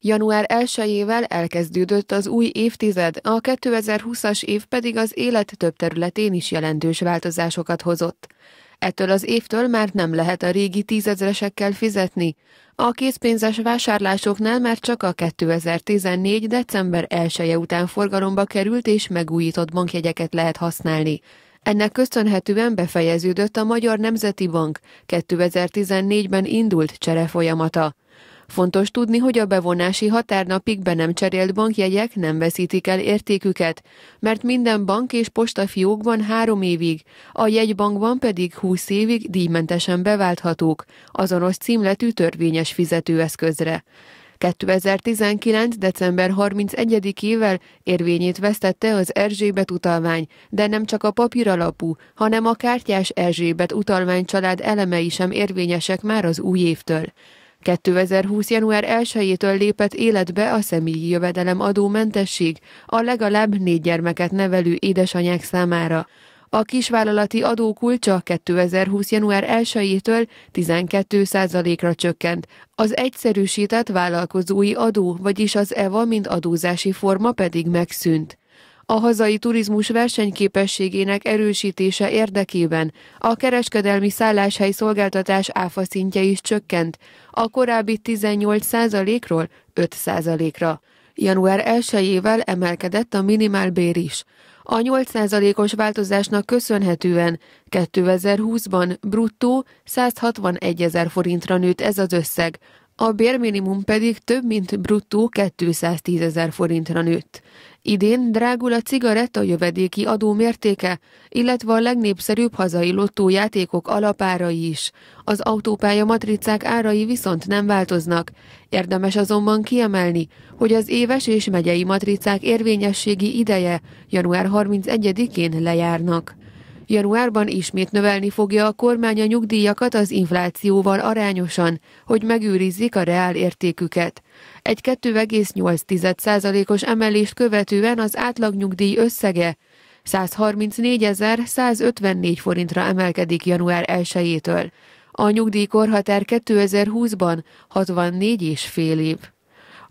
Január 1-ével elkezdődött az új évtized, a 2020-as év pedig az élet több területén is jelentős változásokat hozott. Ettől az évtől már nem lehet a régi tízezresekkel fizetni. A készpénzes vásárlásoknál már csak a 2014. december 1 -e után forgalomba került és megújított bankjegyeket lehet használni. Ennek köszönhetően befejeződött a Magyar Nemzeti Bank 2014-ben indult cserefolyamata. Fontos tudni, hogy a bevonási határnapig be nem cserélt bankjegyek nem veszítik el értéküket, mert minden bank és posta fiókban három évig, a jegybankban pedig húsz évig díjmentesen beválthatók, azonos címletű törvényes fizetőeszközre. 2019. december 31-ével érvényét vesztette az Erzsébet utalvány, de nem csak a papír alapú, hanem a kártyás Erzsébet utalvány család elemei sem érvényesek már az új évtől. 2020. január 1-től lépett életbe a személyi jövedelem adómentesség a legalább négy gyermeket nevelő édesanyák számára. A kisvállalati adókulcsa 2020. január 1-től 12%-ra csökkent, az egyszerűsített vállalkozói adó, vagyis az EVA mint adózási forma pedig megszűnt. A hazai turizmus versenyképességének erősítése érdekében a kereskedelmi szálláshely szolgáltatás áfa szintje is csökkent, a korábbi 18%-ról 5%-ra. Január 1-ével emelkedett a minimálbér is. A 8%-os változásnak köszönhetően 2020-ban bruttó 161 ezer forintra nőtt ez az összeg, a bérminimum pedig több mint bruttó 210 ezer forintra nőtt. Idén drágul a cigaretta jövedéki adó mértéke, illetve a legnépszerűbb hazai lottójátékok alapárai is. Az autópálya matricák árai viszont nem változnak. Érdemes azonban kiemelni, hogy az éves és megyei matricák érvényességi ideje január 31-én lejárnak. Januárban ismét növelni fogja a kormány a nyugdíjakat az inflációval arányosan, hogy megőrizzék a reál értéküket. Egy 2,8%-os emelést követően az átlag nyugdíj összege 134.154 forintra emelkedik január 1-től. A nyugdíjkorhatár 2020-ban 64,5 év.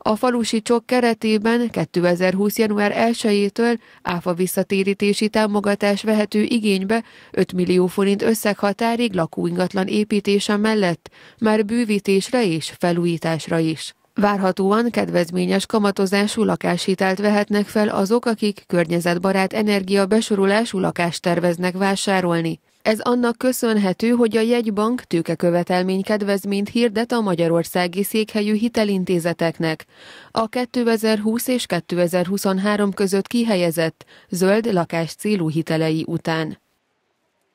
A falusi csok keretében 2020. január 1-től áfa visszatérítési támogatás vehető igénybe 5 millió forint összeghatárig lakóingatlan építése mellett már bővítésre és felújításra is. Várhatóan kedvezményes kamatozású lakáshitelt vehetnek fel azok, akik környezetbarát energia energiabesorolású lakást terveznek vásárolni. Ez annak köszönhető, hogy a jegybank tőkekövetelmény kedvezményt hirdet a magyarországi székhelyű hitelintézeteknek. A 2020 és 2023 között kihelyezett zöld lakás célú hitelei után.